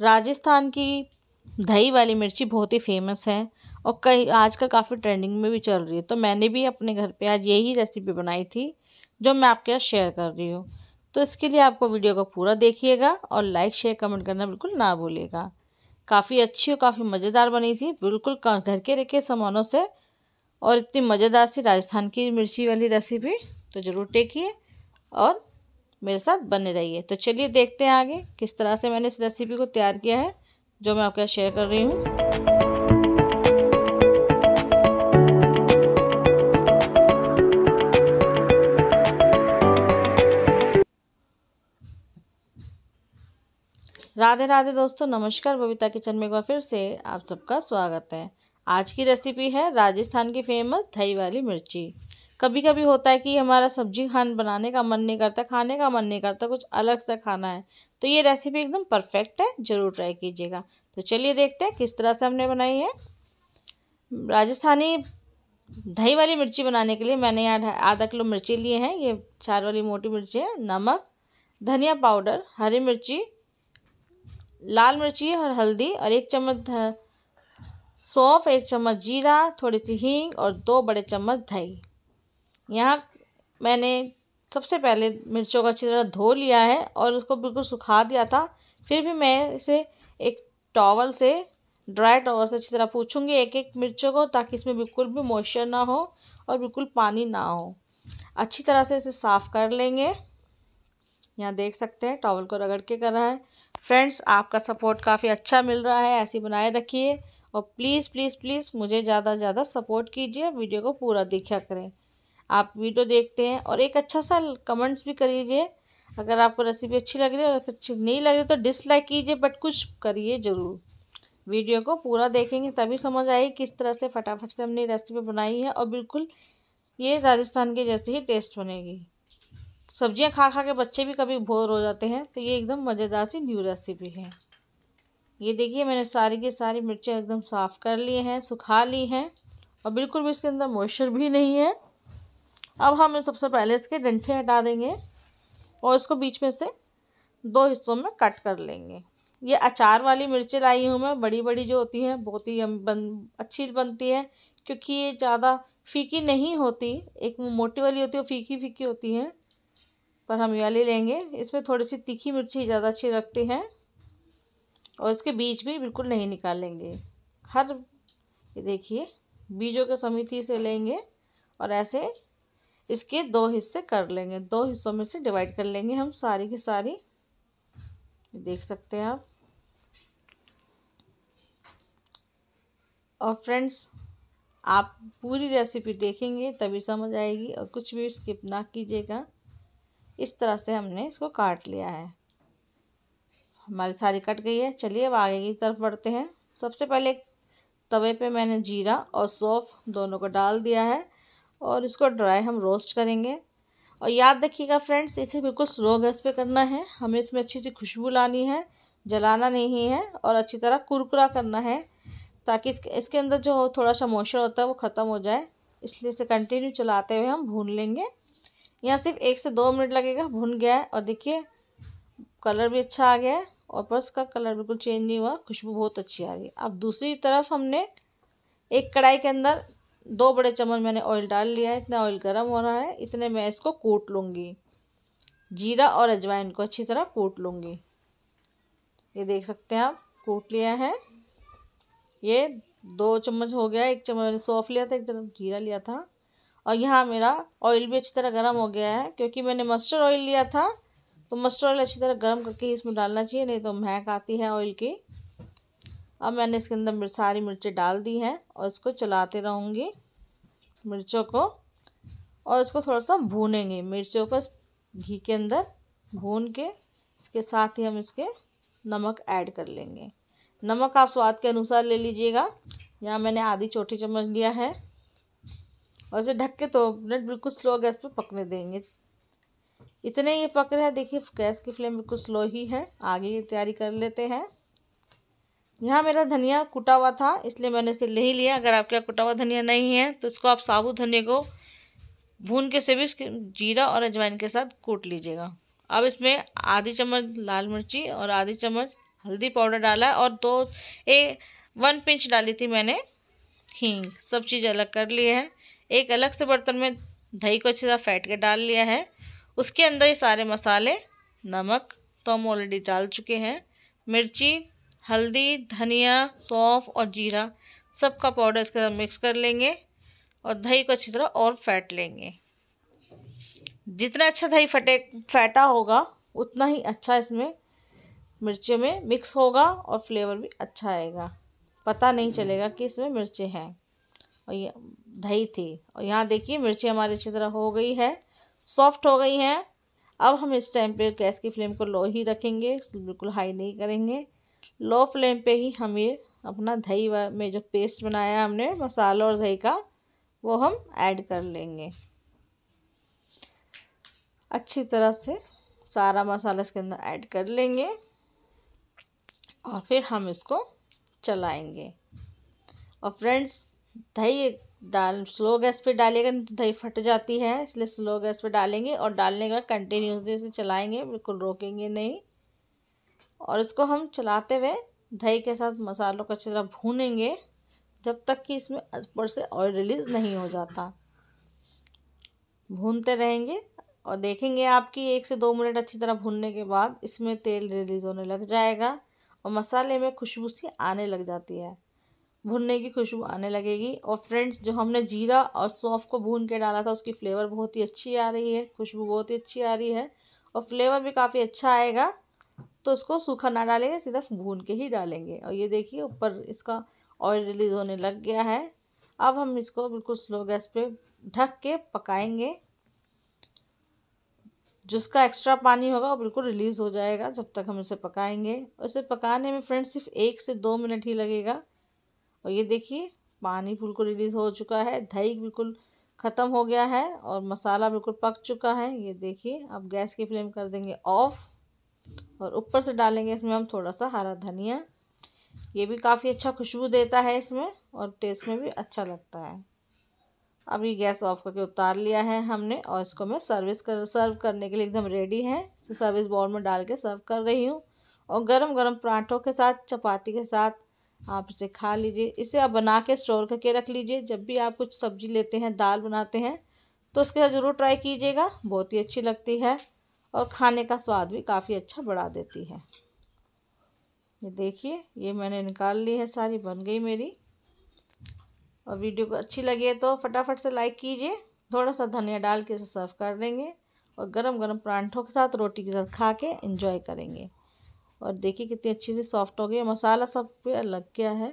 राजस्थान की दही वाली मिर्ची बहुत ही फेमस है और कई आजकल काफ़ी ट्रेंडिंग में भी चल रही है तो मैंने भी अपने घर पे आज यही रेसिपी बनाई थी जो मैं आपके साथ शेयर कर रही हूँ तो इसके लिए आपको वीडियो को पूरा देखिएगा और लाइक शेयर कमेंट करना बिल्कुल ना भूलिएगा काफ़ी अच्छी और काफ़ी मज़ेदार बनी थी बिल्कुल घर के रखे सामानों से और इतनी मज़ेदार सी राजस्थान की मिर्ची वाली रेसिपी तो ज़रूर देखिए और मेरे साथ बने रहिए तो चलिए देखते हैं आगे किस तरह से मैंने इस रेसिपी को तैयार किया है जो मैं आपके साथ शेयर कर रही हूँ राधे राधे दोस्तों नमस्कार बबीता किचन में एक बार फिर से आप सबका स्वागत है आज की रेसिपी है राजस्थान की फेमस दही वाली मिर्ची कभी कभी होता है कि हमारा सब्जी खान बनाने का मन नहीं करता खाने का मन नहीं करता कुछ अलग सा खाना है तो ये रेसिपी एकदम परफेक्ट है ज़रूर ट्राई कीजिएगा तो चलिए देखते हैं किस तरह से हमने बनाई है राजस्थानी दही वाली मिर्ची बनाने के लिए मैंने यहाँ आधा किलो मिर्ची लिए हैं ये चार वाली मोटी मिर्ची है नमक धनिया पाउडर हरी मिर्ची लाल मिर्ची और हल्दी और एक चम्मच सौंफ एक चम्मच जीरा थोड़ी सी हींग और दो बड़े चम्मच दही यहाँ मैंने सबसे पहले मिर्चों का अच्छी तरह धो लिया है और उसको बिल्कुल सुखा दिया था फिर भी मैं इसे एक टॉवल से ड्राई टॉवल से अच्छी तरह पूछूंगी एक एक मिर्चों को ताकि इसमें बिल्कुल भी मॉइस्चर ना हो और बिल्कुल पानी ना हो अच्छी तरह से इसे साफ़ कर लेंगे यहाँ देख सकते हैं टॉवल को रगड़ के कर रहा है फ्रेंड्स आपका सपोर्ट काफ़ी अच्छा मिल रहा है ऐसी बनाए रखिए और प्लीज़ प्लीज़ प्लीज़ मुझे ज़्यादा से ज़्यादा सपोर्ट कीजिए वीडियो को पूरा देखा करें आप वीडियो देखते हैं और एक अच्छा सा कमेंट्स भी करिए अगर आपको रेसिपी अच्छी लग रही है और अच्छी नहीं लग रही तो डिसलाइक कीजिए बट कुछ करिए ज़रूर वीडियो को पूरा देखेंगे तभी समझ आएगी किस तरह से फटाफट से हमने रेसिपी बनाई है और बिल्कुल ये राजस्थान के जैसे ही टेस्ट बनेगी सब्जियां खा खा के बच्चे भी कभी बोर हो जाते हैं तो ये एकदम मज़ेदार सी न्यू रेसिपी है ये देखिए मैंने सारी की सारी मिर्चें एकदम साफ़ कर लिए हैं सुखा ली हैं और बिल्कुल भी इसके अंदर मॉइस्चर भी नहीं है अब हम सबसे पहले इसके डंठे हटा देंगे और इसको बीच में से दो हिस्सों में कट कर लेंगे ये अचार वाली मिर्चें लाई हूँ मैं बड़ी बड़ी जो होती हैं बहुत ही बन अच्छी बनती है क्योंकि ये ज़्यादा फीकी नहीं होती एक मोटी वाली होती है फीकी फीकी होती हैं पर हम ये वाली लेंगे इसमें थोड़ी सी तीखी मिर्ची ज़्यादा अच्छी लगती हैं और इसके बीज भी बिल्कुल नहीं निकालेंगे हर ये देखिए बीजों के समिति से लेंगे और ऐसे इसके दो हिस्से कर लेंगे दो हिस्सों में से डिवाइड कर लेंगे हम सारी की सारी देख सकते हैं आप और फ्रेंड्स आप पूरी रेसिपी देखेंगे तभी समझ आएगी और कुछ भी स्किप ना कीजिएगा इस तरह से हमने इसको काट लिया है हमारी सारी कट गई है चलिए अब आगे की तरफ बढ़ते हैं सबसे पहले तवे पे मैंने जीरा और सौफ दोनों को डाल दिया है और इसको ड्राई हम रोस्ट करेंगे और याद रखिएगा फ्रेंड्स इसे बिल्कुल स्लो गैस पे करना है हमें इसमें अच्छी सी खुशबू लानी है जलाना नहीं है और अच्छी तरह कुरकुरा करना है ताकि इसके अंदर जो थोड़ा सा मॉइस्चर होता है वो ख़त्म हो जाए इसलिए इसे कंटिन्यू चलाते हुए हम भून लेंगे यहाँ सिर्फ एक से दो मिनट लगेगा भून गया है और देखिए कलर भी अच्छा आ गया है और बस का कलर बिल्कुल चेंज नहीं हुआ खुशबू बहुत अच्छी आ रही है अब दूसरी तरफ हमने एक कढ़ाई के अंदर दो बड़े चम्मच मैंने ऑयल डाल लिया है इतना ऑयल गर्म हो रहा है इतने मैं इसको कूट लूँगी जीरा और अजवाइन को अच्छी तरह कूट लूँगी ये देख सकते हैं आप कूट लिया है ये दो चम्मच हो गया एक चम्मच मैंने सौंफ लिया था एक चम्मच जीरा लिया था और यहाँ मेरा ऑयल भी अच्छी तरह गर्म हो गया है क्योंकि मैंने मस्टर्ड ऑयल लिया था तो मस्टर्ड ऑयल अच्छी तरह गर्म करके इसमें डालना चाहिए नहीं तो महक आती है ऑयल की अब मैंने इसके अंदर सारी मिर्चें डाल दी हैं और इसको चलाते रहूँगी मिर्चों को और इसको थोड़ा सा भूनेंगे मिर्चों को घी के अंदर भून के इसके साथ ही हम इसके नमक ऐड कर लेंगे नमक आप स्वाद के अनुसार ले लीजिएगा यहाँ मैंने आधी छोटी चम्मच लिया है और इसे ढक के दो तो मिनट बिल्कुल स्लो गैस पे पकने देंगे इतने ये पक रहे हैं देखिए गैस की फ्लेम बिल्कुल स्लो ही है आगे की तैयारी कर लेते हैं यहाँ मेरा धनिया कुटा हुआ था इसलिए मैंने इसे ले ही लिया अगर आपके यहाँ कुटा हुआ धनिया नहीं है तो इसको आप साबुत धनिया को भून के से भी जीरा और अजवाइन के साथ कूट लीजिएगा अब इसमें आधी चम्मच लाल मिर्ची और आधी चम्मच हल्दी पाउडर डाला है और दो ए वन पिंच डाली थी मैंने हींग सब चीज़ अलग कर ली है एक अलग से बर्तन में दही को अच्छे से फैट के डाल लिया है उसके अंदर ये सारे मसाले नमक तो हम ऑलरेडी डाल चुके हैं मिर्ची हल्दी धनिया सौंफ और जीरा सबका पाउडर इसके साथ मिक्स कर लेंगे और दही को अच्छी तरह और फैट लेंगे जितना अच्छा दही फटे फैटा होगा उतना ही अच्छा इसमें मिर्चे में मिक्स होगा और फ्लेवर भी अच्छा आएगा पता नहीं चलेगा कि इसमें मिर्चें हैं और ये दही थी और यहाँ देखिए मिर्ची हमारी अच्छी तरह हो गई है सॉफ्ट हो गई हैं अब हम इस टाइम पे गैस की फ्लेम को लो ही रखेंगे बिल्कुल हाई नहीं करेंगे लो फ्लेम पे ही हम ये अपना दही में जो पेस्ट बनाया हमने मसाला और दही का वो हम ऐड कर लेंगे अच्छी तरह से सारा मसाला इसके अंदर ऐड कर लेंगे और फिर हम इसको चलाएंगे और फ्रेंड्स दही डाल स्लो गैस पे डालिएगा नहीं तो दही फट जाती है इसलिए स्लो गैस पे डालेंगे और डालने के बाद कंटिन्यूसली इसे चलाएंगे बिल्कुल रोकेंगे नहीं और इसको हम चलाते हुए दही के साथ मसालों को अच्छी तरह भूनेंगे जब तक कि इसमें ऊपर से ऑयल रिलीज़ नहीं हो जाता भूनते रहेंगे और देखेंगे आपकी एक से दो मिनट अच्छी तरह भूनने के बाद इसमें तेल रिलीज़ होने लग जाएगा और मसाले में खुशबू सी आने लग जाती है भुनने की खुशबू आने लगेगी और फ्रेंड्स जो हमने जीरा और सौंफ को भून के डाला था उसकी फ्लेवर बहुत ही अच्छी आ रही है खुशबू बहुत ही अच्छी आ रही है और फ्लेवर भी काफ़ी अच्छा आएगा तो उसको सूखा ना डालेंगे सिर्फ भून के ही डालेंगे और ये देखिए ऊपर इसका ऑयल रिलीज होने लग गया है अब हम इसको बिल्कुल स्लो गैस पे ढक के पकाएंगे जिसका एक्स्ट्रा पानी होगा वो बिल्कुल रिलीज़ हो जाएगा जब तक हम इसे पकाएंगे इसे पकाने में फ्रेंड्स सिर्फ एक से दो मिनट ही लगेगा और ये देखिए पानी बिल्कुल रिलीज़ हो चुका है दही बिल्कुल ख़त्म हो गया है और मसाला बिल्कुल पक चुका है ये देखिए अब गैस की फ्लेम कर देंगे ऑफ़ और ऊपर से डालेंगे इसमें हम थोड़ा सा हरा धनिया ये भी काफ़ी अच्छा खुशबू देता है इसमें और टेस्ट में भी अच्छा लगता है अब ये गैस ऑफ करके उतार लिया है हमने और इसको मैं सर्विस कर सर्व करने के लिए एकदम रेडी है इसे सर्विस बाउल में डाल के सर्व कर रही हूँ और गरम गरम पराठों के साथ चपाती के साथ आप इसे खा लीजिए इसे आप बना के स्टोर करके रख लीजिए जब भी आप कुछ सब्जी लेते हैं दाल बनाते हैं तो उसके साथ ज़रूर ट्राई कीजिएगा बहुत ही अच्छी लगती है और खाने का स्वाद भी काफ़ी अच्छा बढ़ा देती है ये देखिए ये मैंने निकाल ली है सारी बन गई मेरी और वीडियो को अच्छी लगी है तो फटाफट से लाइक कीजिए थोड़ा सा धनिया डाल के इसे सर्व कर देंगे और गरम गरम परांठों के साथ रोटी के साथ खा के इंजॉय करेंगे और देखिए कितनी अच्छी से सॉफ्ट हो गई मसाला सब पे लग गया है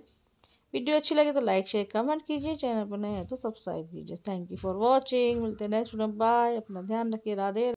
वीडियो अच्छी लगे तो लाइक शेयर कमेंट कीजिए चैनल पर नए हैं तो सब्सक्राइब कीजिए थैंक यू फॉर वॉचिंग मिलते हैं नेक्स्ट वीडियो बाय अपना ध्यान रखिए राधे